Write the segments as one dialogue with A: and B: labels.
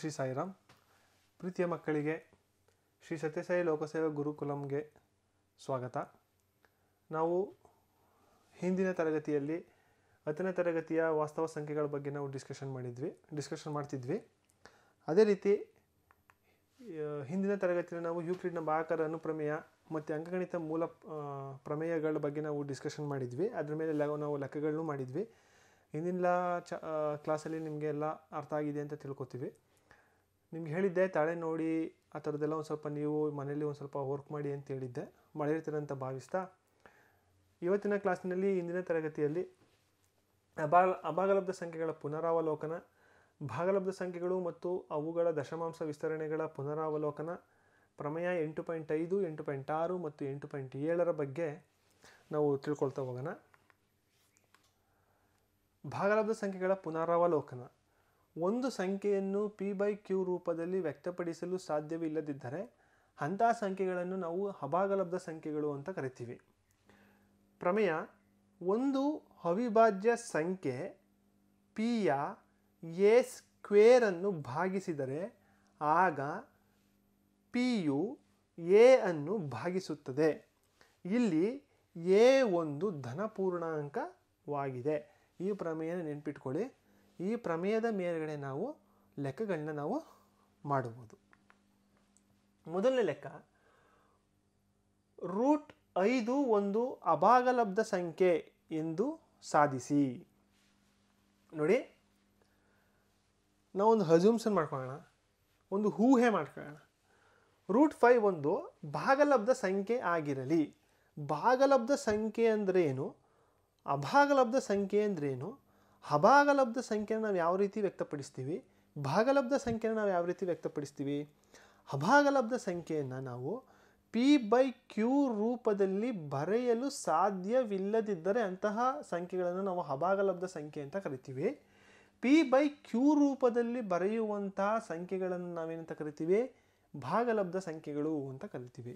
A: ಶ್ರೀ ಸಾಯಿರಾಮ್ ಪ್ರೀತಿಯ ಮಕ್ಕಳಿಗೆ ಶ್ರೀ ಸತ್ಯಸಾಯಿ ಲೋಕಸೇವಾ ಗುರುಕುಲಂಗೆ ಸ್ವಾಗತ ನಾವು ಹಿಂದಿನ ತರಗತಿಯಲ್ಲಿ ಹತ್ತನೇ ತರಗತಿಯ ವಾಸ್ತವ ಸಂಖ್ಯೆಗಳ ಬಗ್ಗೆ ನಾವು ಡಿಸ್ಕಷನ್ ಮಾಡಿದ್ವಿ ಡಿಸ್ಕಷನ್ ಮಾಡ್ತಿದ್ವಿ ಅದೇ ರೀತಿ ಹಿಂದಿನ ತರಗತಿಯಲ್ಲಿ ನಾವು ಯೂಕ್ಲಿಡ್ನ ಬಾಹಕರ ಅನುಪ್ರಮೇಯ ಮತ್ತು ಅಂಕಗಣಿತ ಮೂಲ ಪ್ರಮೇಯಗಳ ಬಗ್ಗೆ ನಾವು ಡಿಸ್ಕಷನ್ ಮಾಡಿದ್ವಿ ಅದರ ಮೇಲೆ ನಾವು ಲೆಕ್ಕಗಳನ್ನೂ ಮಾಡಿದ್ವಿ ಹಿಂದಿನ ಚ ಕ್ಲಾಸಲ್ಲಿ ನಿಮಗೆಲ್ಲ ಅರ್ಥ ಆಗಿದೆ ಅಂತ ತಿಳ್ಕೊತೀವಿ ನಿಮ್ಗೆ ಹೇಳಿದ್ದೆ ತಾಳೆ ನೋಡಿ ಆ ಥರದ್ದೆಲ್ಲ ಒಂದು ಸ್ವಲ್ಪ ನೀವು ಮನೇಲಿ ಒಂದು ಸ್ವಲ್ಪ ವರ್ಕ್ ಮಾಡಿ ಅಂತ ಹೇಳಿದ್ದೆ ಅಂತ ಭಾವಿಸ್ತಾ ಇವತ್ತಿನ ಕ್ಲಾಸ್ನಲ್ಲಿ ಇಂದಿನ ತರಗತಿಯಲ್ಲಿ ಅಬಾ ಅಭಾಗಲಬ್ಧ ಸಂಖ್ಯೆಗಳ ಪುನರಾವಲೋಕನ ಭಾಗಲಬ್ಧ ಸಂಖ್ಯೆಗಳು ಮತ್ತು ಅವುಗಳ ದಶಮಾಂಶ ವಿಸ್ತರಣೆಗಳ ಪುನರಾವಲೋಕನ ಪ್ರಮೇಯ ಎಂಟು ಪಾಯಿಂಟ್ ಐದು ಎಂಟು ಪಾಯಿಂಟ್ ಆರು ಮತ್ತು ಎಂಟು ಪಾಯಿಂಟ್ ಏಳರ ಬಗ್ಗೆ ನಾವು ತಿಳ್ಕೊಳ್ತಾ ಹೋಗೋಣ ಭಾಗಲಬ್ಧ ಸಂಖ್ಯೆಗಳ ಪುನರಾವಲೋಕನ ಒಂದು ಸಂಖ್ಯೆಯನ್ನು ಪಿ ಬೈ ಕ್ಯೂ ರೂಪದಲ್ಲಿ ವ್ಯಕ್ತಪಡಿಸಲು ಸಾಧ್ಯವಿಲ್ಲದಿದ್ದರೆ ಅಂಥ ಸಂಖ್ಯೆಗಳನ್ನು ನಾವು ಅಭಾಗಲಬ್ಧ ಸಂಖ್ಯೆಗಳು ಅಂತ ಕರಿತೀವಿ ಪ್ರಮೇಯ ಒಂದು ಅವಿಭಾಜ್ಯ ಸಂಖ್ಯೆ ಪಿಯ ಎ ಸ್ಕ್ವೇರನ್ನು ಭಾಗಿಸಿದರೆ ಆಗ ಪಿಯು ಎ ಅನ್ನು ಭಾಗಿಸುತ್ತದೆ ಇಲ್ಲಿ ಎ ಒಂದು ಧನ ಪೂರ್ಣಾಂಕವಾಗಿದೆ ಈ ಪ್ರಮೇಯನ ನೆನ್ಪಿಟ್ಕೊಳ್ಳಿ ಈ ಪ್ರಮೇಯದ ಮೇಲುಗಡೆ ನಾವು ಲೆಕ್ಕಗಳನ್ನ ನಾವು ಮಾಡಬಹುದು ಮೊದಲನೇ ಲೆಕ್ಕ ರೂಟ್ ಐದು ಒಂದು ಅಭಾಗಲಬ್ಧ ಸಂಖ್ಯೆ ಎಂದು ಸಾಧಿಸಿ ನೋಡಿ ನಾವೊಂದು ಹಜೂಮ್ಸನ್ ಮಾಡ್ಕೊಳ್ಳೋಣ ಒಂದು ಹೂಹೆ ಮಾಡ್ಕೊಳ್ಳೋಣ ರೂಟ್ ಫೈವ್ ಒಂದು ಭಾಗಲಬ್ಧ ಸಂಖ್ಯೆ ಆಗಿರಲಿ ಭಾಗಲಬ್ಧ ಸಂಖ್ಯೆ ಅಂದ್ರೇನು ಅಭಾಗಲಬ್ಧ ಸಂಖ್ಯೆ ಅಂದ್ರೇನು ಅಭಾಗಲಬ್ಧ ಸಂಖ್ಯೆನ ನಾವು ಯಾವ ರೀತಿ ವ್ಯಕ್ತಪಡಿಸ್ತೀವಿ ಭಾಗಲಬ್ಧ ಸಂಖ್ಯೆನ ನಾವು ಯಾವ ರೀತಿ ವ್ಯಕ್ತಪಡಿಸ್ತೀವಿ ಅಭಾಗಲಬ್ಧ ಸಂಖ್ಯೆಯನ್ನು ನಾವು ಪಿ ಬೈ ಕ್ಯೂ ರೂಪದಲ್ಲಿ ಬರೆಯಲು ಸಾಧ್ಯವಿಲ್ಲದಿದ್ದರೆ ಅಂತಹ ಸಂಖ್ಯೆಗಳನ್ನು ನಾವು ಅಭಾಗಲಬ್ಧ ಸಂಖ್ಯೆ ಅಂತ ಕರಿತೀವಿ ಪಿ ಬೈ ಕ್ಯೂ ರೂಪದಲ್ಲಿ ಬರೆಯುವಂತಹ ಸಂಖ್ಯೆಗಳನ್ನು ನಾವೇನಂತ ಕರಿತೀವಿ ಭಾಗಲಬ್ಧ ಸಂಖ್ಯೆಗಳು ಅಂತ ಕರಿತೀವಿ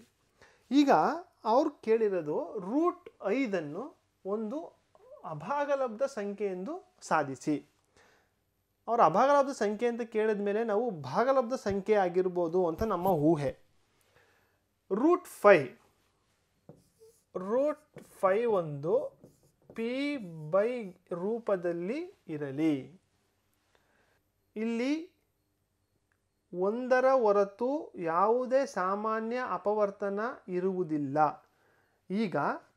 A: ಈಗ ಅವ್ರು ಕೇಳಿರೋದು ರೂಟ್ ಐದನ್ನು ಒಂದು ಅಭಾಗಲಬ್ಧ ಸಂಖ್ಯೆ ಎಂದು ಸಾಧಿಸಿ ಅವರ ಅಭಾಗಲಬ್ಧ ಸಂಖ್ಯೆ ಅಂತ ಕೇಳಿದ ಮೇಲೆ ನಾವು ಭಾಗಲಬ್ಧ ಸಂಖ್ಯೆ ಆಗಿರ್ಬೋದು ಅಂತ ನಮ್ಮ ಊಹೆ ರೂಟ್ ಫೈ ರೂಟ್ ಫೈ ಒಂದು ಪಿ ಬೈ ರೂಪದಲ್ಲಿ ಇರಲಿ ಇಲ್ಲಿ ಒಂದರ ಹೊರತು ಯಾವುದೇ ಸಾಮಾನ್ಯ ಅಪವರ್ತನ ಇರುವುದಿಲ್ಲ ಈಗ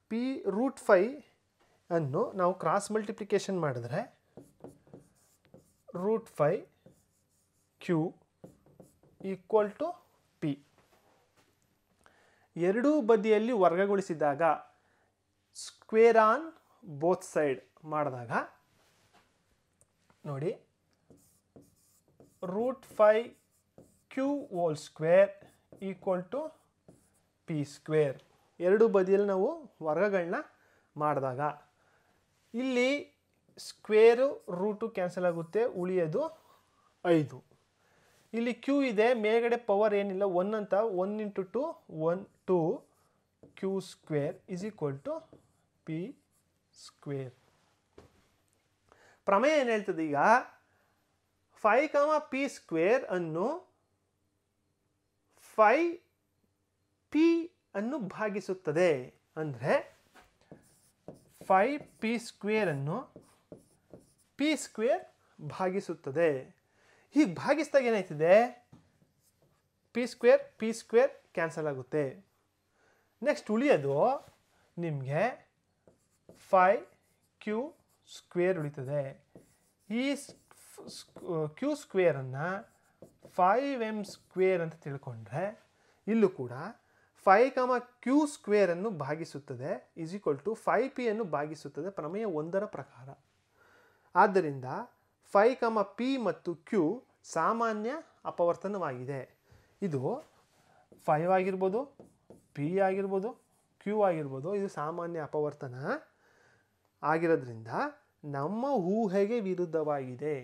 A: ಪಿ ರೂಟ್ ಫೈ ಅನ್ನು ನಾವು ಕ್ರಾಸ್ ಮಲ್ಟಿಪ್ಲಿಕೇಶನ್ ಮಾಡಿದ್ರೆ root five Q equal to P ಎರಡೂ ಬದಿಯಲ್ಲಿ ವರ್ಗಗೊಳಿಸಿದಾಗ ಸ್ಕ್ವೇರ್ ಆನ್ ಬೋತ್ ಸೈಡ್ ಮಾಡಿದಾಗ ನೋಡಿ root five Q whole square equal to P square ಎರಡು ಬದಿಯಲ್ಲಿ ನಾವು ವರ್ಗಗಳನ್ನ ಮಾಡಿದಾಗ ಇಲ್ಲಿ ಸ್ಕ್ವೇರು ರೂಟು ಕ್ಯಾನ್ಸಲ್ ಆಗುತ್ತೆ ಉಳಿಯೋದು ಐದು ಇಲ್ಲಿ ಕ್ಯೂ ಇದೆ ಮೇಲ್ಗಡೆ ಪವರ್ ಏನಿಲ್ಲ ಒನ್ ಅಂತ one into two one two Q square is equal to P square ಪ್ರಮೇಯ ಏನು ಹೇಳ್ತದೆ ಈಗ ಫೈ ಕಮ ಪಿ ಸ್ಕ್ವೇರ್ ಅನ್ನು ಫೈ ಪಿ ಅನ್ನು ಭಾಗಿಸುತ್ತದೆ ಅಂದರೆ ಫೈವ್ ಪಿ ಸ್ಕ್ವೇರನ್ನು ಪಿ ಸ್ಕ್ವೇರ್ ಭಾಗಿಸುತ್ತದೆ ಹೀಗೆ ಭಾಗಿಸಿದಾಗ ಏನಾಯ್ತದೆ P square P square cancel ಆಗುತ್ತೆ ನೆಕ್ಸ್ಟ್ ಉಳಿಯೋದು ನಿಮಗೆ ಫೈ ಕ್ಯೂ ಸ್ಕ್ವೇರ್ ಉಳಿತದೆ ಈ ಕ್ಯೂ ಸ್ಕ್ವೇರನ್ನು ಫೈವ್ ಎಮ್ ಸ್ಕ್ವೇರ್ ಅಂತ ತಿಳ್ಕೊಂಡ್ರೆ ಇಲ್ಲೂ ಕೂಡ ಫೈ ಕಾಮ ಕ್ಯೂ ಸ್ಕ್ವೇರನ್ನು ಭಾಗಿಸುತ್ತದೆ ಈಸ್ ಈಕ್ವಲ್ ಟು ಫೈ ಪಿಯನ್ನು ಭಾಗಿಸುತ್ತದೆ ಪ್ರಮೇಯ ಒಂದರ ಪ್ರಕಾರ ಆದ್ದರಿಂದ ಫೈ ಕಮ ಪಿ ಮತ್ತು ಕ್ಯೂ ಸಾಮಾನ್ಯ ಅಪವರ್ತನವಾಗಿದೆ ಇದು ಫೈವ್ ಆಗಿರ್ಬೋದು ಪಿ ಆಗಿರ್ಬೋದು ಕ್ಯೂ ಆಗಿರ್ಬೋದು ಇದು ಸಾಮಾನ್ಯ ಅಪವರ್ತನ ಆಗಿರೋದ್ರಿಂದ ನಮ್ಮ ಊಹೆಗೆ ವಿರುದ್ಧವಾಗಿದೆ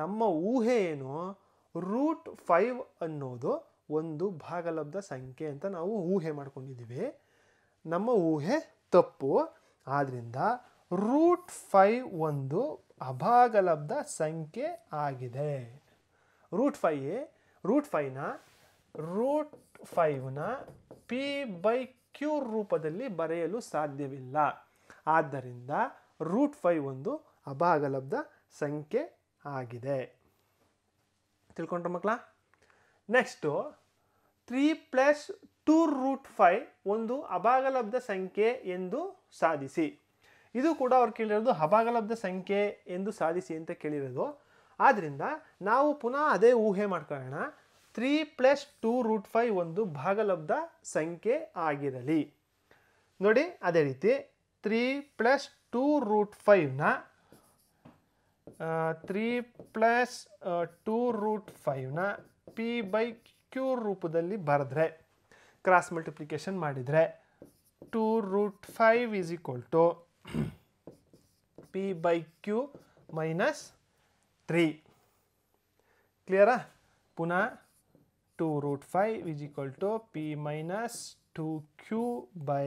A: ನಮ್ಮ ಊಹೆ ಏನು ರೂಟ್ ಫೈವ್ ಅನ್ನೋದು ಒಂದು ಭಾಗಲಬ್ಧ ಸಂಖ್ಯೆ ಅಂತ ನಾವು ಊಹೆ ಮಾಡ್ಕೊಂಡಿದ್ದೀವಿ ನಮ್ಮ ಊಹೆ ತಪ್ಪು ಆದ್ದರಿಂದ ರೂಟ್ ಫೈವ್ ಒಂದು ಅಭಾಗಲಬ್ಧ ಸಂಖ್ಯೆ ಆಗಿದೆ ರೂಟ್ ಫೈ ರೂಟ್ ಫೈವ್ನ ರೂಟ್ ಫೈವ್ನ ಪಿ ಬೈ ಕ್ಯೂ ರೂಪದಲ್ಲಿ ಬರೆಯಲು ಸಾಧ್ಯವಿಲ್ಲ ಆದ್ದರಿಂದ ರೂಟ್ ಫೈವ್ ಒಂದು ಅಭಾಗಲಬ್ಧ ಸಂಖ್ಯೆ ಆಗಿದೆ ತಿಳ್ಕೊಂಡ್ರ ಮಕ್ಕಳ next three plus two root five ಒಂದು ಅಭಾಗಲಬ್ಧ ಸಂಖ್ಯೆ ಎಂದು ಸಾಧಿಸಿ ಇದು ಕೂಡ ಅವ್ರು ಕೇಳಿರೋದು ಅಭಾಗಲಬ್ಧ ಸಂಖ್ಯೆ ಎಂದು ಸಾಧಿಸಿ ಅಂತ ಕೇಳಿರೋದು ಆದ್ದರಿಂದ ನಾವು ಪುನಃ ಅದೇ ಊಹೆ ಮಾಡ್ಕೊಳ್ಳೋಣ three plus two root five ಒಂದು ಭಾಗಲಬ್ಧ ಸಂಖ್ಯೆ ಆಗಿರಲಿ ನೋಡಿ ಅದೇ ರೀತಿ ತ್ರೀ ಪ್ಲಸ್ ಟೂ ರೂಟ್ ಫೈವ್ನ ತ್ರೀ ಪ್ಲಸ್ ಟೂ ರೂಟ್ ಫೈವ್ನ ಪಿ ಬೈ ಕ್ಯೂರ್ ರೂಪದಲ್ಲಿ ಬರೆದ್ರೆ ಕ್ರಾಸ್ ಮಲ್ಟಿಪ್ಲಿಕೇಶನ್ ಮಾಡಿದರೆ two root five is equal to P by Q minus three ಕ್ಲಿಯರಾ ಪುನಃ two root five is equal to P minus two Q by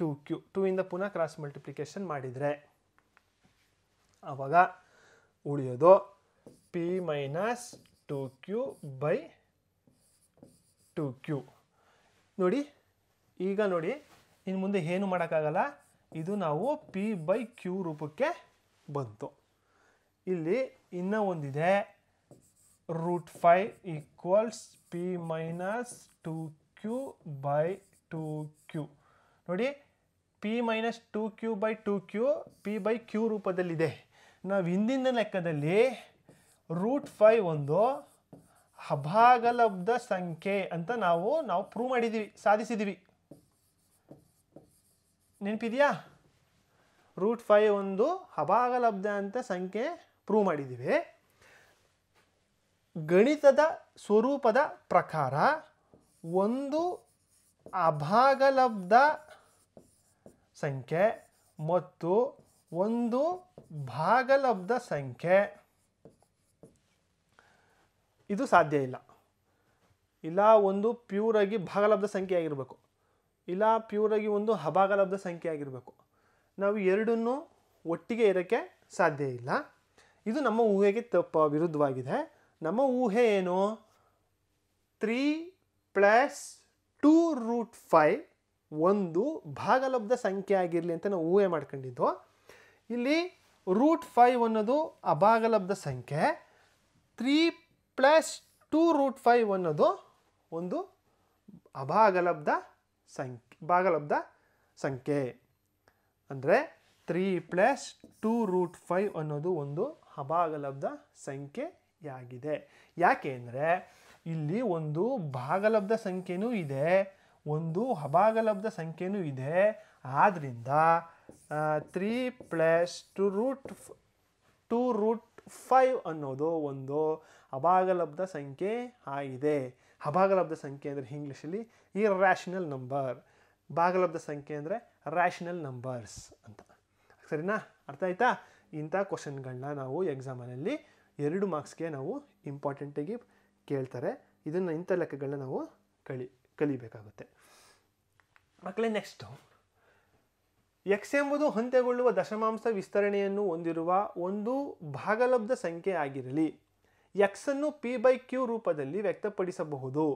A: two Q two ಇಂದ ಪುನಃ cross multiplication ಮಾಡಿದರೆ ಆವಾಗ ಉಳಿಯೋದು P minus two Q by two Q ನೋಡಿ ಈಗ ನೋಡಿ ಇನ್ನು ಮುಂದೆ ಏನು ಮಾಡೋಕ್ಕಾಗಲ್ಲ ಇದು ನಾವು ಪಿ ಬೈ ಕ್ಯೂ ರೂಪಕ್ಕೆ ಬಂತು ಇಲ್ಲಿ ಇನ್ನೂ ಒಂದಿದೆ root five equals P minus two Q by two Q ನೋಡಿ P minus two Q by two Q P by Q ರೂಪದಲ್ಲಿದೆ ನಾವು ಹಿಂದಿನ ಲೆಕ್ಕದಲ್ಲಿ ರೂಟ್ ಫೈವ್ ಒಂದು ಅಭಾಗಲಬ್ಧ ಸಂಖ್ಯೆ ಅಂತ ನಾವು ನಾವು ಪ್ರೂವ್ ಮಾಡಿದ್ದೀವಿ ಸಾಧಿಸಿದ್ದೀವಿ ನೆನಪಿದೆಯಾ ರೂಟ್ ಫೈ ಒಂದು ಅಭಾಗಲಬ್ಧ ಅಂತ ಸಂಖ್ಯೆ ಪ್ರೂವ್ ಮಾಡಿದ್ದೀವಿ ಗಣಿತದ ಸ್ವರೂಪದ ಪ್ರಕಾರ ಒಂದು ಅಭಾಗಲಬ್ಧ ಸಂಖ್ಯೆ ಮತ್ತು ಒಂದು ಭಾಗಲಬ್ಧ ಸಂಖ್ಯೆ ಇದು ಸಾಧ್ಯ ಇಲ್ಲ ಇಲ್ಲ ಒಂದು ಪ್ಯೂರಾಗಿ ಭಾಗಲಬ್ಧ ಸಂಖ್ಯೆ ಆಗಿರಬೇಕು ಇಲ್ಲ ಪ್ಯೂರಾಗಿ ಒಂದು ಅಭಾಗಲಬ್ಧ ಸಂಖ್ಯೆ ಆಗಿರಬೇಕು ನಾವು ಎರಡನ್ನೂ ಒಟ್ಟಿಗೆ ಇರೋಕ್ಕೆ ಸಾಧ್ಯ ಇಲ್ಲ ಇದು ನಮ್ಮ ಊಹೆಗೆ ತಪ್ಪ ವಿರುದ್ಧವಾಗಿದೆ ನಮ್ಮ ಊಹೆ ಏನು three plus two root five ಒಂದು ಭಾಗಲಬ್ಧ ಸಂಖ್ಯೆ ಆಗಿರಲಿ ಅಂತ ನಾವು ಊಹೆ ಮಾಡ್ಕೊಂಡಿದ್ದು ಇಲ್ಲಿ ರೂಟ್ ಫೈವ್ ಅನ್ನೋದು ಅಭಾಗಲಬ್ಧ ಸಂಖ್ಯೆ three plus two root five ಅನ್ನೋದು ಒಂದು ಅಭಾಗಲಬ್ಧ ಸಂಖ್ಯೆ ಭಾಗಲಬ್ಧ ಸಂಖ್ಯೆ ಅಂದರೆ three plus two root five ಅನ್ನೋದು ಒಂದು ಅಭಾಗಲಬ್ಧ ಸಂಖ್ಯೆಯಾಗಿದೆ ಯಾಕೆ ಅಂದರೆ ಇಲ್ಲಿ ಒಂದು ಭಾಗಲಬ್ಧ ಸಂಖ್ಯೆನೂ ಇದೆ ಒಂದು ಅಭಾಗಲಬ್ಧ ಸಂಖ್ಯೆನೂ ಇದೆ ಆದ್ದರಿಂದ three plus two root two root five ಅನ್ನೋದು ಒಂದು ಅಭಾಗಲಬ್ಧ ಸಂಖ್ಯೆ ಆಗಿದೆ ಅಭಾಗಲಬ್ಧ ಸಂಖ್ಯೆ ಅಂದರೆ ಇಂಗ್ಲೀಷಲ್ಲಿ ಈ ರ್ಯಾಷನಲ್ ನಂಬರ್ ಭಾಗಲಬ್ಧ ಸಂಖ್ಯೆ ಅಂದರೆ ರ್ಯಾಷನಲ್ ನಂಬರ್ಸ್ ಅಂತ ಸರಿನಾ ಅರ್ಥ ಆಯ್ತಾ ಇಂಥ ಕ್ವಶನ್ಗಳನ್ನ ನಾವು ಎಕ್ಸಾಮಲ್ಲಿ ಎರಡು ಮಾರ್ಕ್ಸ್ಗೆ ನಾವು ಇಂಪಾರ್ಟೆಂಟಾಗಿ ಕೇಳ್ತಾರೆ ಇದನ್ನು ಇಂಥ ಲೆಕ್ಕಗಳನ್ನ ನಾವು ಕಲಿ ಕಲಿಬೇಕಾಗುತ್ತೆ ಮಕ್ಕಳೇ ನೆಕ್ಸ್ಟು ಎಕ್ಸ್ ಎಂಬುದು ಅಂತ್ಯಗೊಳ್ಳುವ ದಶಮಾಂಶ ವಿಸ್ತರಣೆಯನ್ನು ಹೊಂದಿರುವ ಒಂದು ಭಾಗಲಬ್ಧ ಸಂಖ್ಯೆ ಆಗಿರಲಿ ಎಕ್ಸನ್ನು ಪಿ ಬೈ ಕ್ಯೂ ರೂಪದಲ್ಲಿ ವ್ಯಕ್ತಪಡಿಸಬಹುದು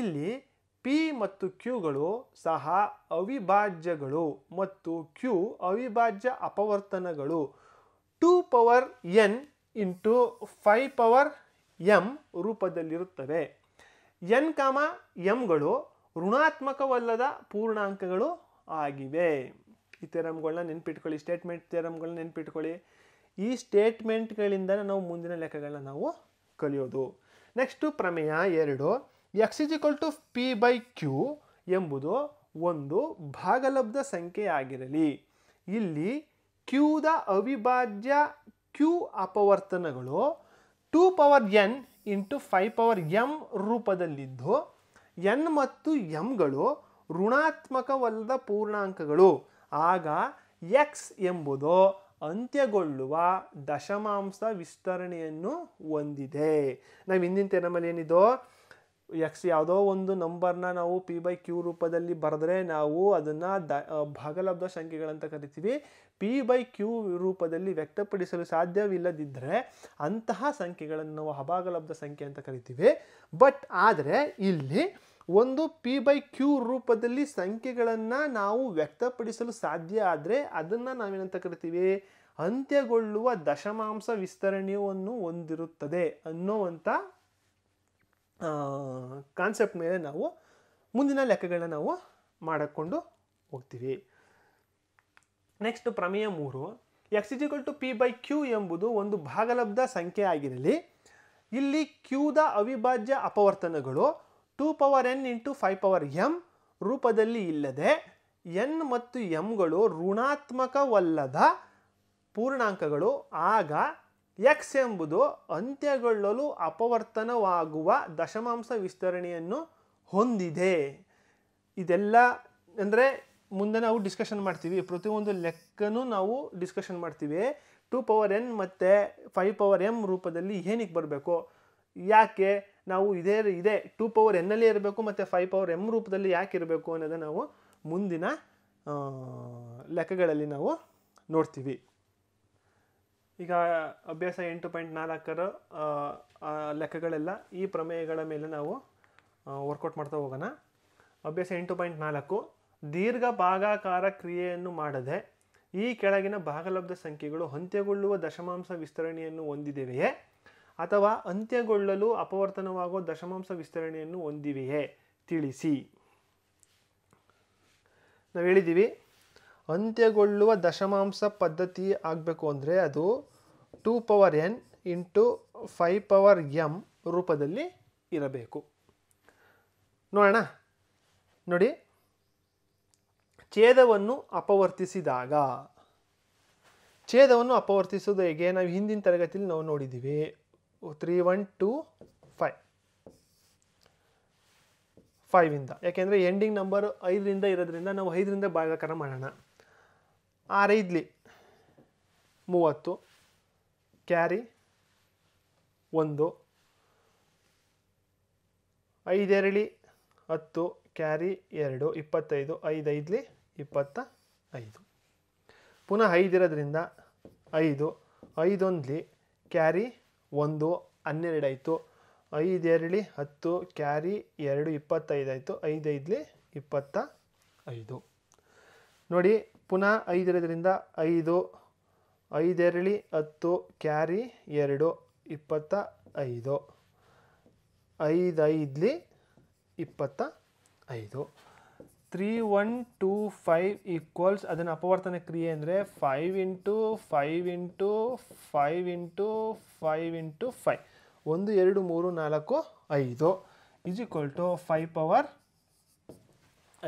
A: ಇಲ್ಲಿ ಪಿ ಮತ್ತು ಕ್ಯೂಗಳು ಸಹ ಅವಿಭಾಜ್ಯಗಳು ಮತ್ತು ಕ್ಯೂ ಅವಿಭಾಜ್ಯ ಅಪವರ್ತನಗಳು two power N into five power M ರೂಪದಲ್ಲಿರುತ್ತವೆ ಎನ್ ಕಾಮ ಎಂಗಳು ಋಣಾತ್ಮಕವಲ್ಲದ ಪೂರ್ಣಾಂಕಗಳು ಆಗಿವೆ ಈ ಥೆರಮ್ಗಳನ್ನ ನೆನ್ಪಿಟ್ಕೊಳ್ಳಿ ಸ್ಟೇಟ್ಮೆಂಟ್ ಥೆರಮ್ಗಳನ್ನ ನೆನ್ಪಿಟ್ಕೊಳ್ಳಿ ಈ ಸ್ಟೇಟ್ಮೆಂಟ್ಗಳಿಂದ ನಾವು ಮುಂದಿನ ಲೆಕ್ಕಗಳನ್ನ ನಾವು ಕಲಿಯೋದು ನೆಕ್ಸ್ಟು ಪ್ರಮೇಯ ಎರಡು X is equal to P by Q ಎಂಬುದು ಒಂದು ಭಾಗಲಬ್ಧ ಸಂಖ್ಯೆಯಾಗಿರಲಿ ಇಲ್ಲಿ ಕ್ಯೂದ ಅವಿಭಾಜ್ಯ ಕ್ಯೂ ಅಪವರ್ತನಗಳು two power N into five power M ರೂಪದಲ್ಲಿದ್ದು ಎನ್ ಮತ್ತು ಎಂಗಳು ಋಣಾತ್ಮಕವಲ್ಲದ ಪೂರ್ಣಾಂಕಗಳು ಆಗ ಎಕ್ಸ್ ಎಂಬುದು ಅಂತ್ಯಗೊಳ್ಳುವ ದಶಮಾಂಶ ವಿಸ್ತರಣೆಯನ್ನು ಹೊಂದಿದೆ ನಾವು ಹಿಂದಿನ ನಮ್ಮಲ್ಲಿ ಏನಿದೋ ಎಕ್ಸ್ ಯಾವುದೋ ಒಂದು ನಂಬರ್ನ ನಾವು ಪಿ ಬೈ ಕ್ಯೂ ರೂಪದಲ್ಲಿ ಬರೆದ್ರೆ ನಾವು ಅದನ್ನು ದ ಭಾಗಲಬ್ಧ ಸಂಖ್ಯೆಗಳಂತ ಕರಿತೀವಿ ಪಿ ಬೈ ಕ್ಯೂ ರೂಪದಲ್ಲಿ ವ್ಯಕ್ತಪಡಿಸಲು ಸಾಧ್ಯವಿಲ್ಲದಿದ್ದರೆ ಅಂತಹ ಸಂಖ್ಯೆಗಳನ್ನು ನಾವು ಅಭಾಗಲಬ್ಧ ಸಂಖ್ಯೆ ಅಂತ ಕರಿತೀವಿ ಬಟ್ ಆದರೆ ಇಲ್ಲಿ ಒಂದು ಪಿ ಬೈ ಕ್ಯೂ ರೂಪದಲ್ಲಿ ಸಂಖ್ಯೆಗಳನ್ನು ನಾವು ವ್ಯಕ್ತಪಡಿಸಲು ಸಾಧ್ಯ ಆದರೆ ಅದನ್ನು ನಾವೇನಂತ ಕರಿತೀವಿ ಅಂತ್ಯಗೊಳ್ಳುವ ದಶಮಾಂಶ ವಿಸ್ತರಣೆಯನ್ನು ಹೊಂದಿರುತ್ತದೆ ಅನ್ನೋವಂಥ ಕಾನ್ಸೆಪ್ಟ್ ಮೇಲೆ ನಾವು ಮುಂದಿನ ಲೆಕ್ಕಗಳನ್ನ ನಾವು ಮಾಡಿಕೊಂಡು ಹೋಗ್ತೀವಿ ನೆಕ್ಸ್ಟ್ ಪ್ರಮೇಯ ಮೂರು X is equal to P by Q ಎಂಬುದು ಒಂದು ಭಾಗಲಬ್ಧ ಸಂಖ್ಯೆ ಆಗಿರಲಿ ಇಲ್ಲಿ ಕ್ಯೂದ ಅವಿಭಾಜ್ಯ ಅಪವರ್ತನಗಳು two power N into five power M ರೂಪದಲ್ಲಿ ಇಲ್ಲದೆ ಎನ್ ಮತ್ತು ಎಂಗಳು ಋಣಾತ್ಮಕವಲ್ಲದ ಪೂರ್ಣಾಂಕಗಳು ಆಗ ಎಕ್ಸ್ ಎಂಬುದು ಅಂತ್ಯಗೊಳ್ಳಲು ಅಪವರ್ತನವಾಗುವ ದಶಮಾಂಶ ವಿಸ್ತರಣೆಯನ್ನು ಹೊಂದಿದೆ ಇದೆಲ್ಲ ಅಂದರೆ ಮುಂದೆ ನಾವು ಡಿಸ್ಕಷನ್ ಮಾಡ್ತೀವಿ ಪ್ರತಿಯೊಂದು ಲೆಕ್ಕನೂ ನಾವು ಡಿಸ್ಕಷನ್ ಮಾಡ್ತೀವಿ ಟು ಪವರ್ ಎನ್ ಮತ್ತು ಫೈವ್ ಪವರ್ ಎಮ್ ರೂಪದಲ್ಲಿ ಏನಕ್ಕೆ ಬರಬೇಕು ಯಾಕೆ ನಾವು ಇದೇ ಇದೇ ಟೂ ಪವರ್ ಎನ್ನಲ್ಲೇ ಇರಬೇಕು ಮತ್ತು ಫೈವ್ ಪವರ್ ಎಮ್ ರೂಪದಲ್ಲಿ ಯಾಕೆ ಇರಬೇಕು ಅನ್ನೋದನ್ನು ನಾವು ಮುಂದಿನ ಲೆಕ್ಕಗಳಲ್ಲಿ ನಾವು ನೋಡ್ತೀವಿ ಈಗ ಅಭ್ಯಾಸ ಎಂಟು ಪಾಯಿಂಟ್ ನಾಲ್ಕರ ಲೆಕ್ಕಗಳೆಲ್ಲ ಈ ಪ್ರಮೇಯಗಳ ಮೇಲೆ ನಾವು ವರ್ಕೌಟ್ ಮಾಡ್ತಾ ಹೋಗೋಣ ಅಭ್ಯಾಸ ಎಂಟು ಪಾಯಿಂಟ್ ನಾಲ್ಕು ದೀರ್ಘ ಭಾಗಾಕಾರ ಕ್ರಿಯೆಯನ್ನು ಮಾಡದೆ ಈ ಕೆಳಗಿನ ಭಾಗಲಬ್ಧ ಸಂಖ್ಯೆಗಳು ಅಂತ್ಯಗೊಳ್ಳುವ ದಶಮಾಂಶ ವಿಸ್ತರಣೆಯನ್ನು ಹೊಂದಿದೆಯೇ ಅಥವಾ ಅಂತ್ಯಗೊಳ್ಳಲು ಅಪವರ್ತನವಾಗುವ ದಶಮಾಂಶ ವಿಸ್ತರಣೆಯನ್ನು ಹೊಂದಿವೆಯೇ ತಿಳಿಸಿ ನಾವು ಹೇಳಿದ್ದೀವಿ ಅಂತ್ಯಗೊಳ್ಳುವ ದಶಮಾಂಶ ಪದ್ಧತಿ ಆಗಬೇಕು ಅಂದರೆ ಅದು two power N into five power M ರೂಪದಲ್ಲಿ ಇರಬೇಕು ನೋಡೋಣ ನೋಡಿ ಛೇದವನ್ನು ಅಪವರ್ತಿಸಿದಾಗ ಛೇದವನ್ನು ಅಪವರ್ತಿಸೋದು ಹೇಗೆ ನಾವು ಹಿಂದಿನ ತರಗತಿಯಲ್ಲಿ ನಾವು ನೋಡಿದ್ದೀವಿ ತ್ರೀ ಒನ್ ಟೂ ಫೈವ್ ಫೈವಿಂದ ಯಾಕೆಂದರೆ ಎಂಡಿಂಗ್ ನಂಬರ್ ಐದರಿಂದ ಇರೋದ್ರಿಂದ ನಾವು ಐದರಿಂದ ಭಾಗಕರ ಮಾಡೋಣ ಆರೈದ್ಲಿ ಮೂವತ್ತು ಕ್ಯಾರಿ ಒಂದು ಐದೆರಳಿ ಹತ್ತು ಕ್ಯಾರಿ ಎರಡು ಇಪ್ಪತ್ತೈದು ಐದು ಐದೈದ್ಲಿ ಇಪ್ಪತ್ತ ಐದು ಪುನಃ ಐದಿರೋದ್ರಿಂದ ಐದು ಐದೊಂದ್ಲಿ ಕ್ಯಾರಿ ಒಂದು ಹನ್ನೆರಡಾಯಿತು ಐದು ಎರಳಿ ಹತ್ತು ಕ್ಯಾರಿ ಎರಡು ಇಪ್ಪತ್ತೈದಾಯಿತು ಐದೈದಲಿ ಇಪ್ಪತ್ತ ಐದು ನೋಡಿ ಪುನಃ ಐದರದ್ರಿಂದ ಐದು ಐದೆರಳಿ ಹತ್ತು ಕ್ಯಾರಿ ಎರಡು ಇಪ್ಪತ್ತ ಐದು ಐದು ಐದುಲಿ ಇಪ್ಪತ್ತ ಐದು three one two five equals ಅದನ್ನು ಅಪವರ್ತನ ಕ್ರಿಯೆ ಅಂದರೆ five into five into five into five into five ಒಂದು ಎರಡು ಮೂರು ನಾಲ್ಕು ಐದು is equal to five power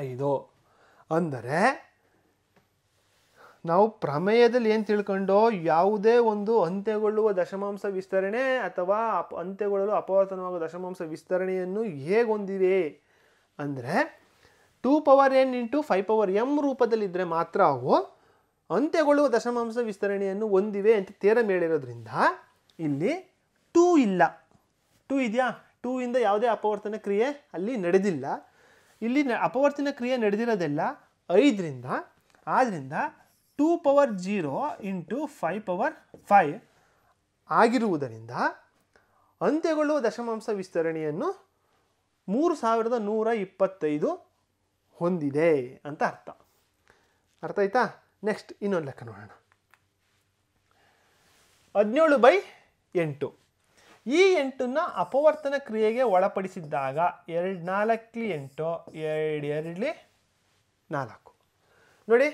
A: ಐದು ಅಂದರೆ ನಾವು ಪ್ರಮೇಯದಲ್ಲಿ ಏನು ತಿಳ್ಕೊಂಡು ಯಾವುದೇ ಒಂದು ಅಂತ್ಯಗೊಳ್ಳುವ ದಶಮಾಂಶ ವಿಸ್ತರಣೆ ಅಥವಾ ಅಪ್ ಅಂತ್ಯಗೊಳ್ಳಲು ಅಪವರ್ತನವಾಗುವ ದಶಮಾಂಶ ವಿಸ್ತರಣೆಯನ್ನು ಹೇಗೆ ಹೊಂದಿವೆ ಅಂದರೆ two power N into five power M ರೂಪದಲ್ಲಿದ್ದರೆ ಮಾತ್ರ ಅವು ಅಂತ್ಯಗಳು ದಶಮಾಂಶ ವಿಸ್ತರಣೆಯನ್ನು ಹೊಂದಿವೆ ಅಂತ ತೇರ ಹೇಳಿರೋದ್ರಿಂದ ಇಲ್ಲಿ ಟೂ ಇಲ್ಲ ಟೂ ಇದೆಯಾ ಟೂ ಇಂದ ಯಾವುದೇ ಅಪವರ್ತನ ಕ್ರಿಯೆ ಅಲ್ಲಿ ನಡೆದಿಲ್ಲ ಇಲ್ಲಿ ಅಪವರ್ತನ ಕ್ರಿಯೆ ನಡೆದಿರೋದೆಲ್ಲ ಐದರಿಂದ ಆದ್ದರಿಂದ two power zero into five power five ಆಗಿರುವುದರಿಂದ ಅಂತ್ಯಗಳು ದಶಮಾಂಶ ವಿಸ್ತರಣೆಯನ್ನು ಮೂರು ಸಾವಿರದ ನೂರ ಇಪ್ಪತ್ತೈದು ಹೊಂದಿದೆ ಅಂತ ಅರ್ಥ ಅರ್ಥ ಆಯ್ತಾ ನೆಕ್ಸ್ಟ್ ಇನ್ನೊಂದು ಲೆಕ್ಕ ನೋಡೋಣ ಹದಿನೇಳು ಬೈ ಎಂಟು ಈ ಎಂಟನ್ನು ಅಪವರ್ತನ ಕ್ರಿಯೆಗೆ ಒಳಪಡಿಸಿದ್ದಾಗ ಎರಡು ನಾಲ್ಕಲಿ ಎಂಟು ಎರಡು ಎರಡಲಿ ನಾಲ್ಕು ನೋಡಿ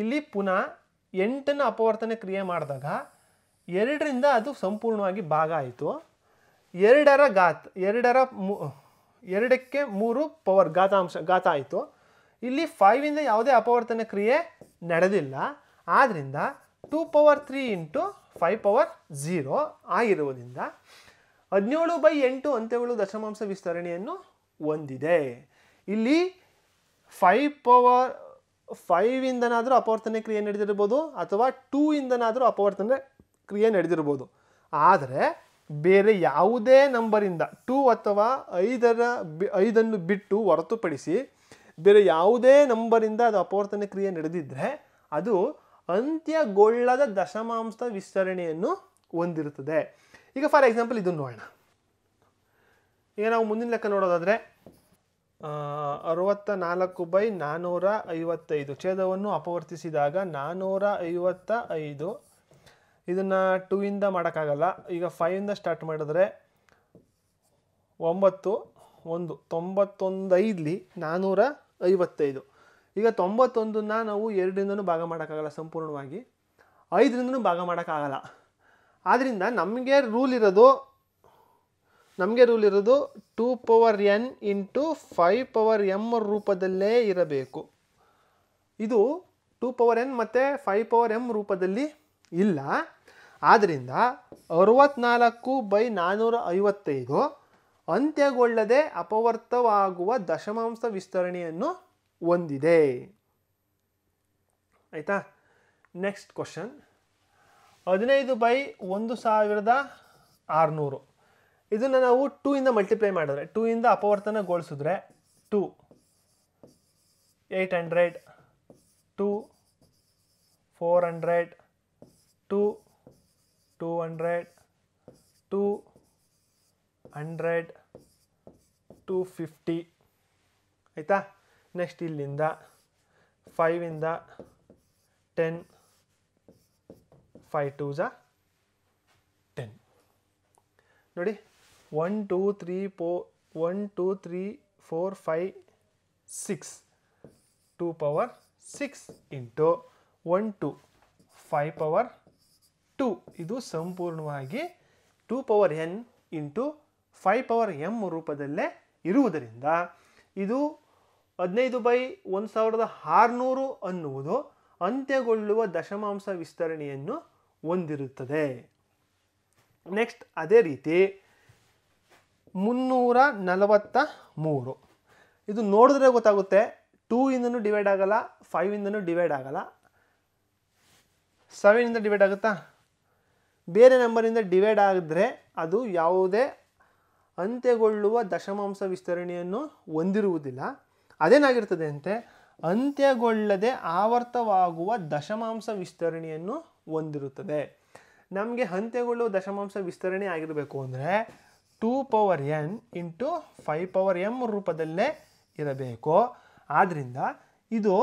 A: ಇಲ್ಲಿ ಪುನಃ ಎಂಟನ್ನು ಅಪವರ್ತನ ಕ್ರಿಯೆ ಮಾಡಿದಾಗ ಎರಡರಿಂದ ಅದು ಸಂಪೂರ್ಣವಾಗಿ ಭಾಗ ಆಯಿತು ಎರಡರ ಗಾತ್ ಎರಡರ ಮು ಎರಡಕ್ಕೆ ಮೂರು ಪವರ್ ಘಾತಾಂಶ ಘಾತ ಆಯಿತು ಇಲ್ಲಿ ಫೈವಿಂದ ಯಾವುದೇ ಅಪವರ್ತನ ಕ್ರಿಯೆ ನಡೆದಿಲ್ಲ ಆದ್ದರಿಂದ two power three into five power zero ಆಗಿರುವುದರಿಂದ ಹದಿನೇಳು ಬೈ ಎಂಟು ಅಂತ್ಯಗಳು ದಶಮಾಂಶ ವಿಸ್ತರಣೆಯನ್ನು ಹೊಂದಿದೆ ಇಲ್ಲಿ ಫೈವ್ ಪವರ್ ಫೈವಿಂದನಾದರೂ ಅಪವರ್ತನೆ ಕ್ರಿಯೆ ನಡೆದಿರ್ಬೋದು ಅಥವಾ ಟೂ ಇಂದನಾದರೂ ಅಪವರ್ತನ ಕ್ರಿಯೆ ನಡೆದಿರ್ಬೋದು ಆದರೆ ಬೇರೆ ಯಾವುದೇ ನಂಬರಿಂದ ಟೂ ಅಥವಾ ಐದರ ಐದನ್ನು ಬಿಟ್ಟು ಹೊರತುಪಡಿಸಿ ಬೇರೆ ಯಾವುದೇ ನಂಬರಿಂದ ಅದು ಅಪವರ್ತನ ಕ್ರಿಯೆ ನಡೆದಿದ್ದರೆ ಅದು ಅಂತ್ಯಗೊಳ್ಳದ ದಶಮಾಂಶ ವಿಸ್ತರಣೆಯನ್ನು ಹೊಂದಿರುತ್ತದೆ ಈಗ ಫಾರ್ ಎಕ್ಸಾಂಪಲ್ ಇದನ್ನು ನೋಡೋಣ ಈಗ ನಾವು ಮುಂದಿನ ಲೆಕ್ಕ ನೋಡೋದಾದರೆ ಅರುವತ್ತ ನಾಲ್ಕು ಬೈ ನಾನ್ನೂರ ಐವತ್ತೈದು ಛೇದವನ್ನು ಅಪವರ್ತಿಸಿದಾಗ ನಾನ್ನೂರ ಐವತ್ತ ಐದು ಇದನ್ನು ಟೂ ಇಂದ ಮಾಡೋಕ್ಕಾಗಲ್ಲ ಈಗ ಫೈವಿಂದ ಸ್ಟಾರ್ಟ್ ಮಾಡಿದ್ರೆ ಒಂಬತ್ತು ಒಂದು ತೊಂಬತ್ತೊಂದೈದಲಿ ನಾನ್ನೂರ ಐವತ್ತೈದು ಈಗ ತೊಂಬತ್ತೊಂದನ್ನ ನಾವು ಎರಡರಿಂದನೂ ಭಾಗ ಮಾಡೋಕ್ಕಾಗಲ್ಲ ಸಂಪೂರ್ಣವಾಗಿ ಐದರಿಂದನೂ ಭಾಗ ಮಾಡೋಕ್ಕಾಗಲ್ಲ ಆದ್ದರಿಂದ ನಮಗೆ ರೂಲ್ ಇರೋದು ನಮಗೆ ರೂಲ್ ಇರೋದು two power N into five power M ರೂಪದಲ್ಲೇ ಇರಬೇಕು ಇದು ಟೂ ಪವರ್ ಎನ್ ಮತ್ತು ಫೈವ್ ಪವರ್ ಎಮ್ ರೂಪದಲ್ಲಿ ಇಲ್ಲ ಆದ್ದರಿಂದ ಅರುವತ್ನಾಲ್ಕು ಬೈ ನಾನ್ನೂರ ಐವತ್ತೈದು ಅಂತ್ಯಗೊಳ್ಳದೆ ಅಪವರ್ತವಾಗುವ ದಶಮಾಂಶ ವಿಸ್ತರಣೆಯನ್ನು ಹೊಂದಿದೆ ಆಯಿತಾ ನೆಕ್ಸ್ಟ್ ಕ್ವಶನ್ ಹದಿನೈದು ಬೈ ಒಂದು ಸಾವಿರದ ಆರುನೂರು ಇದನ್ನು ನಾವು ಟೂ ಇಂದ ಮಲ್ಟಿಪ್ಲೈ ಮಾಡಿದ್ರೆ ಟೂ ಇಂದ ಅಪವರ್ತನಗೊಳಿಸಿದ್ರೆ two eight hundred two four hundred two two hundred two hundred two fifty ಆಯಿತಾ ನೆಕ್ಸ್ಟ್ ಇಲ್ಲಿಂದ ಫೈವಿಂದ ಟೆನ್ ಫೈ ಟೂ ಜ ಟೆನ್ ನೋಡಿ one two three four one two three four five six two power six into one two five power two ಇದು ಸಂಪೂರ್ಣವಾಗಿ two power N into five power M ರೂಪದಲ್ಲೇ ಇರುವುದರಿಂದ ಇದು ಹದಿನೈದು ಬೈ ಒಂದು ಸಾವಿರದ ಆರುನೂರು ಅನ್ನುವುದು ಅಂತ್ಯಗೊಳ್ಳುವ ದಶಮಾಂಶ ವಿಸ್ತರಣೆಯನ್ನು ಹೊಂದಿರುತ್ತದೆ ನೆಕ್ಸ್ಟ್ ಅದೇ ರೀತಿ ಮುನ್ನೂರ ನಲವತ್ತ ಮೂರು ಇದು ನೋಡಿದ್ರೆ ಗೊತ್ತಾಗುತ್ತೆ ಟೂ ಇಂದನೂ ಡಿವೈಡ್ ಆಗಲ್ಲ ಫೈವಿಂದನೂ ಡಿವೈಡ್ ಆಗಲ್ಲ ಸೆವೆನಿಂದ ಡಿವೈಡ್ ಆಗುತ್ತಾ ಬೇರೆ ನಂಬರಿಂದ ಡಿವೈಡ್ ಆದರೆ ಅದು ಯಾವುದೇ ಅಂತ್ಯಗೊಳ್ಳುವ ದಶಮಾಂಶ ವಿಸ್ತರಣೆಯನ್ನು ಹೊಂದಿರುವುದಿಲ್ಲ ಅದೇನಾಗಿರ್ತದೆ ಅಂತೆ ಅಂತ್ಯಗೊಳ್ಳದೆ ಆವರ್ತವಾಗುವ ದಶಮಾಂಶ ವಿಸ್ತರಣೆಯನ್ನು ಹೊಂದಿರುತ್ತದೆ ನಮಗೆ ಅಂತ್ಯಗೊಳ್ಳುವ ದಶಮಾಂಶ ವಿಸ್ತರಣೆ ಆಗಿರಬೇಕು ಅಂದರೆ two power N into five power M ರೂಪದಲ್ಲೇ ಇರಬೇಕು ಆದ್ದರಿಂದ ಇದು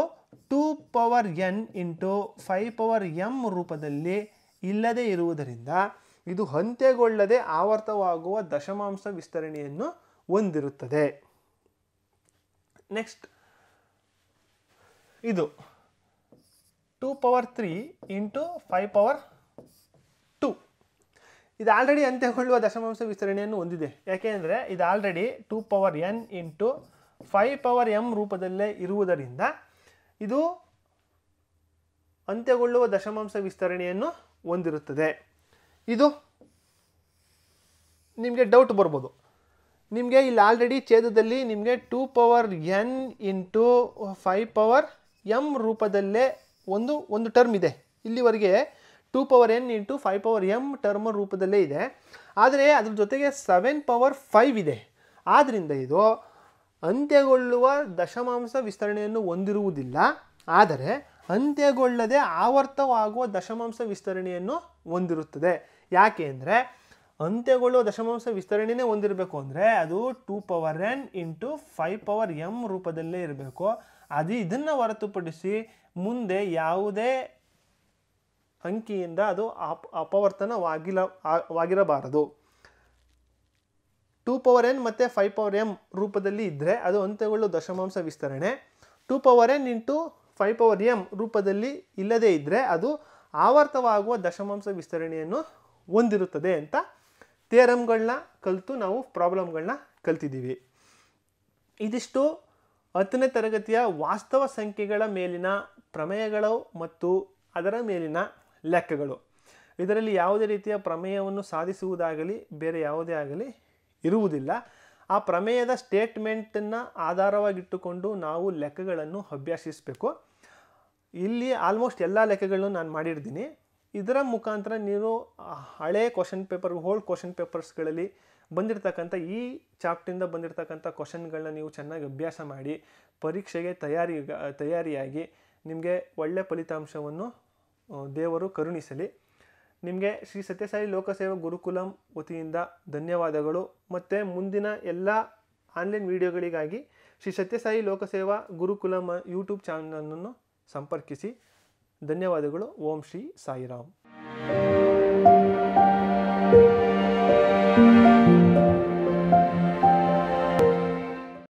A: two power N into five power M ರೂಪದಲ್ಲಿ ಇಲ್ಲದೇ ಇರುವುದರಿಂದ ಇದು ಅಂತ್ಯಗೊಳ್ಳದೆ ಆವರ್ತವಾಗುವ ದಶಮಾಂಶ ವಿಸ್ತರಣೆಯನ್ನು ಹೊಂದಿರುತ್ತದೆ ನೆಕ್ಸ್ಟ್ ಇದು two power three into five power two ಇದು ಆಲ್ರೆಡಿ ಅಂತ್ಯಗೊಳ್ಳುವ ದಶಮಾಂಶ ವಿಸ್ತರಣೆಯನ್ನು ಹೊಂದಿದೆ ಯಾಕೆಂದರೆ ಇದು already two power N into five power M ರೂಪದಲ್ಲೇ ಇರುವುದರಿಂದ ಇದು ಅಂತ್ಯಗೊಳ್ಳುವ ದಶಮಾಂಶ ವಿಸ್ತರಣೆಯನ್ನು ಹೊಂದಿರುತ್ತದೆ ಇದು ನಿಮಗೆ ಡೌಟ್ ಬರ್ಬೋದು ನಿಮಗೆ ಇಲ್ಲಿ ಆಲ್ರೆಡಿ ಛೇದದಲ್ಲಿ ನಿಮಗೆ two power N into five power M ರೂಪದಲ್ಲೇ ಒಂದು ಒಂದು ಟರ್ಮ್ ಇದೆ ಇಲ್ಲಿವರೆಗೆ two power N into five power M term ರೂಪದಲ್ಲೇ ಇದೆ ಆದರೆ ಅದ್ರ ಜೊತೆಗೆ ಸೆವೆನ್ ಪವರ್ ಫೈವ್ ಇದೆ ಆದ್ದರಿಂದ ಇದು ಅಂತ್ಯಗೊಳ್ಳುವ ದಶಮಾಂಶ ವಿಸ್ತರಣೆಯನ್ನು ಹೊಂದಿರುವುದಿಲ್ಲ ಆದರೆ ಅಂತ್ಯಗೊಳ್ಳದೆ ಆವರ್ತವಾಗುವ ದಶಮಾಂಶ ವಿಸ್ತರಣೆಯನ್ನು ಹೊಂದಿರುತ್ತದೆ ಯಾಕೆ ಅಂದರೆ ಅಂತ್ಯಗೊಳ್ಳುವ ದಶಮಾಂಶ ವಿಸ್ತರಣೆನೇ ಹೊಂದಿರಬೇಕು ಅಂದರೆ ಅದು two power N into five power M ರೂಪದಲ್ಲೇ ಇರಬೇಕು ಅದು ಇದನ್ನು ಹೊರತುಪಡಿಸಿ ಮುಂದೆ ಯಾವುದೇ ಅಂಕಿಯಿಂದ ಅದು ಅಪ್ ಅಪವರ್ತನವಾಗಿಲ್ಲ ವಾಗಿರಬಾರದು ಟೂ ಪವರ್ ಎನ್ ಮತ್ತು ಫೈವ್ ಪವರ್ ಎಮ್ ರೂಪದಲ್ಲಿ ಇದ್ದರೆ ಅದು ಅಂತ್ಯಗೊಳ್ಳುವ ದಶಮಾಂಶ ವಿಸ್ತರಣೆ two power N into five power M ರೂಪದಲ್ಲಿ ಇಲ್ಲದೇ ಇದ್ದರೆ ಅದು ಆವರ್ತವಾಗುವ ದಶಮಾಂಶ ವಿಸ್ತರಣೆಯನ್ನು ಹೊಂದಿರುತ್ತದೆ ಅಂತ ಥಿಯರಮ್ಗಳನ್ನ ಕಲಿತು ನಾವು ಪ್ರಾಬ್ಲಮ್ಗಳನ್ನ ಕಲ್ತಿದ್ದೀವಿ ಇದಿಷ್ಟು ಹತ್ತನೇ ತರಗತಿಯ ವಾಸ್ತವ ಸಂಖ್ಯೆಗಳ ಮೇಲಿನ ಪ್ರಮೇಯಗಳು ಮತ್ತು ಅದರ ಮೇಲಿನ ಲೆಕ್ಕಗಳು ಇದರಲ್ಲಿ ಯಾವುದೇ ರೀತಿಯ ಪ್ರಮೇಯವನ್ನು ಸಾಧಿಸುವುದಾಗಲಿ ಬೇರೆ ಯಾವುದೇ ಆಗಲಿ ಇರುವುದಿಲ್ಲ ಆ ಪ್ರಮೇಯದ ಸ್ಟೇಟ್ಮೆಂಟನ್ನು ಆಧಾರವಾಗಿಟ್ಟುಕೊಂಡು ನಾವು ಲೆಕ್ಕಗಳನ್ನು ಅಭ್ಯಾಸಿಸಬೇಕು ಇಲ್ಲಿ ಆಲ್ಮೋಸ್ಟ್ ಎಲ್ಲ ಲೆಕ್ಕಗಳನ್ನು ನಾನು ಮಾಡಿರ್ತೀನಿ ಇದರ ಮುಖಾಂತರ ನೀವು ಹಳೆ ಕ್ವಶನ್ ಪೇಪರ್ ಓಲ್ಡ್ ಕ್ವಶನ್ ಪೇಪರ್ಸ್ಗಳಲ್ಲಿ ಬಂದಿರತಕ್ಕಂಥ ಈ ಚಾಪ್ಟಿಂದ ಬಂದಿರತಕ್ಕಂಥ ಕ್ವಶನ್ಗಳನ್ನ ನೀವು ಚೆನ್ನಾಗಿ ಅಭ್ಯಾಸ ಮಾಡಿ ಪರೀಕ್ಷೆಗೆ ತಯಾರಿ ತಯಾರಿಯಾಗಿ ನಿಮಗೆ ಒಳ್ಳೆಯ ಫಲಿತಾಂಶವನ್ನು ದೇವರು ಕರುಣಿಸಲಿ ನಿಮಗೆ ಶ್ರೀ ಸತ್ಯಸಾಯಿ ಲೋಕಸೇವಾ ಗುರುಕುಲಂ ವತಿಯಿಂದ ಧನ್ಯವಾದಗಳು ಮತ್ತು ಮುಂದಿನ ಎಲ್ಲ ಆನ್ಲೈನ್ ವಿಡಿಯೋಗಳಿಗಾಗಿ ಶ್ರೀ ಸತ್ಯಸಾಯಿ ಲೋಕಸೇವಾ ಗುರುಕುಲಂ ಯೂಟ್ಯೂಬ್ ಚಾನಲನ್ನು ಸಂಪರ್ಕಿಸಿ ಧನ್ಯವಾದಗಳು ಓಂ ಶ್ರೀ ಸಾಯಿರಾಮ್